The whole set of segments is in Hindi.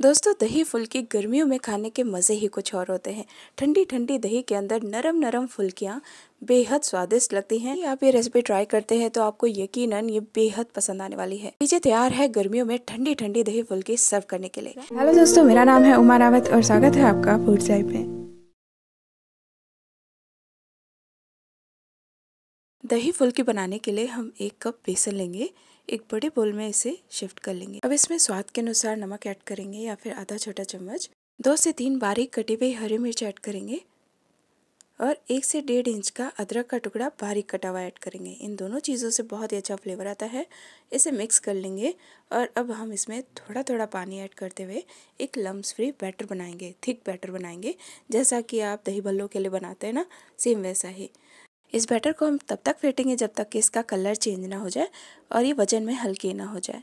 दोस्तों दही फुल्की गर्मियों में खाने के मज़े ही कुछ और होते हैं ठंडी ठंडी दही के अंदर नरम नरम फुल्कियाँ बेहद स्वादिष्ट लगती हैं आप ये रेसिपी ट्राई करते हैं तो आपको यकीनन ये बेहद पसंद आने वाली है नीचे तैयार है गर्मियों में ठंडी ठंडी दही फुल्की सर्व करने के लिए हेलो दोस्तों मेरा नाम है उमा रावत और स्वागत है आपका फूड साइड में दही फुल्की बनाने के लिए हम एक कप बेसन लेंगे एक बड़े बोल में इसे शिफ्ट कर लेंगे अब इसमें स्वाद के अनुसार नमक ऐड करेंगे या फिर आधा छोटा चम्मच दो से तीन बारीक कटे हुए हरी मिर्च ऐड करेंगे और एक से डेढ़ इंच का अदरक का टुकड़ा बारीक कटा हुआ ऐड करेंगे इन दोनों चीज़ों से बहुत ही अच्छा फ्लेवर आता है इसे मिक्स कर लेंगे और अब हम इसमें थोड़ा थोड़ा पानी ऐड करते हुए एक लम्स फ्री बैटर बनाएंगे थिक बैटर बनाएंगे जैसा कि आप दही भल्लों के लिए बनाते हैं ना सेम वैसा ही इस बैटर को हम तब तक फेंटेंगे जब तक कि इसका कलर चेंज ना हो जाए और ये वज़न में हल्के ना हो जाए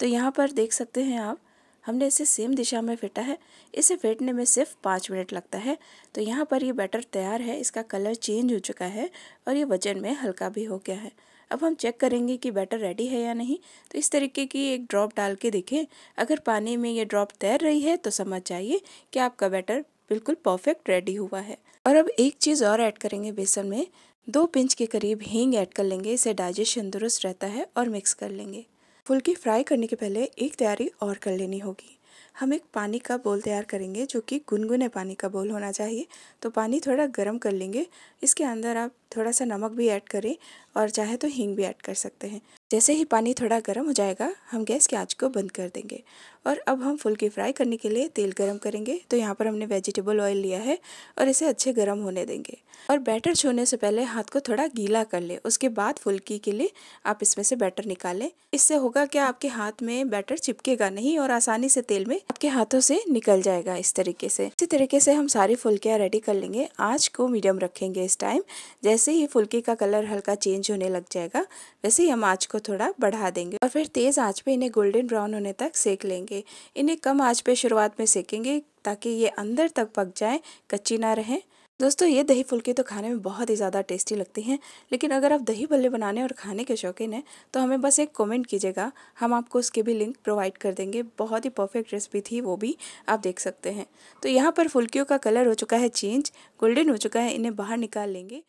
तो यहाँ पर देख सकते हैं आप हमने इसे सेम दिशा में फेंटा है इसे फेंटने में सिर्फ पाँच मिनट लगता है तो यहाँ पर ये बैटर तैयार है इसका कलर चेंज हो चुका है और ये वज़न में हल्का भी हो गया है अब हम चेक करेंगे कि बैटर रेडी है या नहीं तो इस तरीके की एक ड्रॉप डाल के देखें अगर पानी में ये ड्रॉप तैर रही है तो समझ जाइए कि आपका बैटर बिल्कुल परफेक्ट रेडी हुआ है और अब एक चीज़ और ऐड करेंगे बेसन में दो पिंच के करीब हींग ऐड कर लेंगे इसे डाइजेशन दुरुस्त रहता है और मिक्स कर लेंगे फुल्की फ्राई करने के पहले एक तैयारी और कर लेनी होगी हम एक पानी का बोल तैयार करेंगे जो कि गुनगुने पानी का बोल होना चाहिए तो पानी थोड़ा गर्म कर लेंगे इसके अंदर आप थोड़ा सा नमक भी ऐड करें और चाहे तो हींग भी ऐड कर सकते हैं जैसे ही पानी थोड़ा गर्म हो जाएगा हम गैस की आँच को बंद कर देंगे और अब हम फुल्की फ्राई करने के लिए तेल गर्म करेंगे तो यहाँ पर हमने वेजिटेबल ऑयल लिया है और इसे अच्छे गर्म होने देंगे और बैटर छूने से पहले हाथ को थोड़ा गीला कर ले उसके बाद फुल्की के लिए आप इसमें से बैटर निकालें इससे होगा क्या आपके हाथ में बैटर चिपकेगा नहीं और आसानी से तेल में आपके हाथों से निकल जाएगा इस तरीके से इसी तरीके से हम सारी फुल्कियाँ रेडी कर लेंगे आँच को मीडियम रखेंगे इस टाइम जैसे जैसे ही फुल्की का कलर हल्का चेंज होने लग जाएगा वैसे ही हम आँच को थोड़ा बढ़ा देंगे और फिर तेज़ आँच पे इन्हें गोल्डन ब्राउन होने तक सेक लेंगे इन्हें कम आँच पे शुरुआत में सेकेंगे ताकि ये अंदर तक पक जाए कच्ची ना रहें दोस्तों ये दही फुलके तो खाने में बहुत ही ज़्यादा टेस्टी लगती हैं लेकिन अगर आप दही भल्ले बनाने और खाने के शौकीन हैं तो हमें बस एक कमेंट कीजिएगा हम आपको उसके भी लिंक प्रोवाइड कर देंगे बहुत ही परफेक्ट रेसिपी थी वो भी आप देख सकते हैं तो यहाँ पर फुल्कियों का कलर हो चुका है चेंज गोल्डन हो चुका है इन्हें बाहर निकाल लेंगे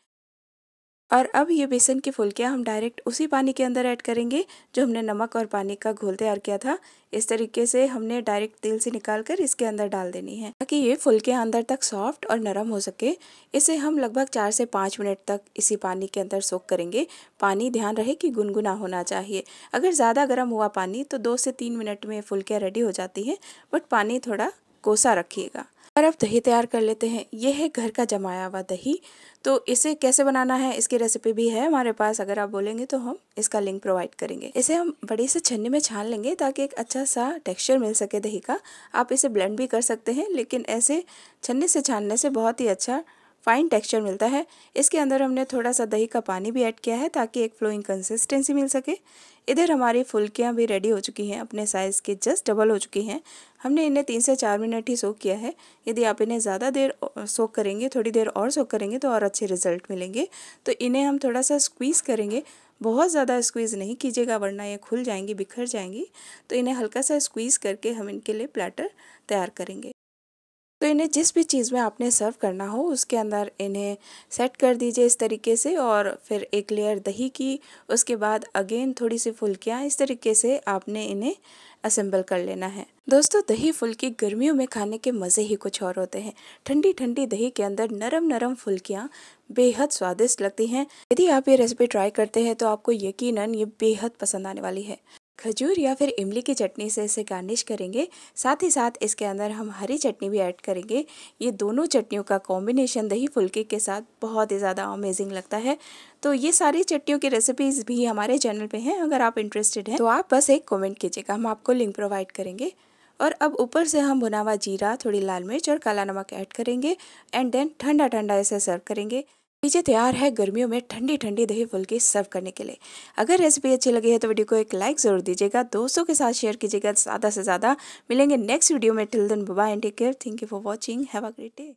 और अब ये बेसन की फुलकियाँ हम डायरेक्ट उसी पानी के अंदर ऐड करेंगे जो हमने नमक और पानी का घोल तैयार किया था इस तरीके से हमने डायरेक्ट तेल से निकाल कर इसके अंदर डाल देनी है ताकि ये फुलकियाँ अंदर तक सॉफ्ट और नरम हो सके इसे हम लगभग चार से पाँच मिनट तक इसी पानी के अंदर सोख करेंगे पानी ध्यान रहे कि गुनगुना होना चाहिए अगर ज़्यादा गर्म हुआ पानी तो दो से तीन मिनट में फुलकियाँ रेडी हो जाती हैं बट पानी थोड़ा कोसा रखिएगा और अब दही तैयार कर लेते हैं ये है घर का जमाया हुआ दही तो इसे कैसे बनाना है इसकी रेसिपी भी है हमारे पास अगर आप बोलेंगे तो हम इसका लिंक प्रोवाइड करेंगे इसे हम बड़ी से छन्नी में छान लेंगे ताकि एक अच्छा सा टेक्सचर मिल सके दही का आप इसे ब्लेंड भी कर सकते हैं लेकिन ऐसे छन्नी से छानने से बहुत ही अच्छा फाइन टेक्सचर मिलता है इसके अंदर हमने थोड़ा सा दही का पानी भी ऐड किया है ताकि एक फ्लोइंग कंसिस्टेंसी मिल सके इधर हमारी फुल्कियाँ भी रेडी हो चुकी हैं अपने साइज़ के जस्ट डबल हो चुकी हैं हमने इन्हें तीन से चार मिनट ही सोख किया है यदि आप इन्हें ज़्यादा देर सोख करेंगे थोड़ी देर और सोख करेंगे तो और अच्छे रिजल्ट मिलेंगे तो इन्हें हम थोड़ा सा स्क्वीज़ करेंगे बहुत ज़्यादा स्क्वीज़ नहीं कीजिएगा वरना ये खुल जाएंगी बिखर जाएंगी तो इन्हें हल्का सा स्क्वीज़ करके हम इनके लिए प्लेटर तैयार करेंगे तो इन्हें जिस भी चीज़ में आपने सर्व करना हो उसके अंदर इन्हें सेट कर दीजिए इस तरीके से और फिर एक लेयर दही की उसके बाद अगेन थोड़ी सी फुल्कियाँ इस तरीके से आपने इन्हें असेंबल कर लेना है दोस्तों दही फुल्की गर्मियों में खाने के मज़े ही कुछ और होते हैं ठंडी ठंडी दही के अंदर नरम नरम फुल्कियाँ बेहद स्वादिष्ट लगती हैं यदि आप ये रेसिपी ट्राई करते हैं तो आपको यकीनन ये बेहद पसंद आने वाली है खजूर या फिर इमली की चटनी से इसे गार्निश करेंगे साथ ही साथ इसके अंदर हम हरी चटनी भी ऐड करेंगे ये दोनों चटनियों का कॉम्बिनेशन दही फुल्के के साथ बहुत ही ज़्यादा अमेजिंग लगता है तो ये सारी चटनियों की रेसिपीज़ भी हमारे चैनल पे हैं अगर आप इंटरेस्टेड हैं तो आप बस एक कमेंट कीजिएगा हम आपको लिंक प्रोवाइड करेंगे और अब ऊपर से हम भुना हुआ जीरा थोड़ी लाल मिर्च और काला नमक ऐड करेंगे एंड देन ठंडा ठंडा इसे सर्व करेंगे पीछे तैयार है गर्मियों में ठंडी ठंडी दही फुल्की सर्व करने के लिए अगर रेसिपी अच्छी लगी है तो वीडियो को एक लाइक जरूर दीजिएगा दोस्तों के साथ शेयर कीजिएगा ज़्यादा से ज़्यादा मिलेंगे नेक्स्ट वीडियो में टिल दिन बुबा and take care thank you for watching have a great day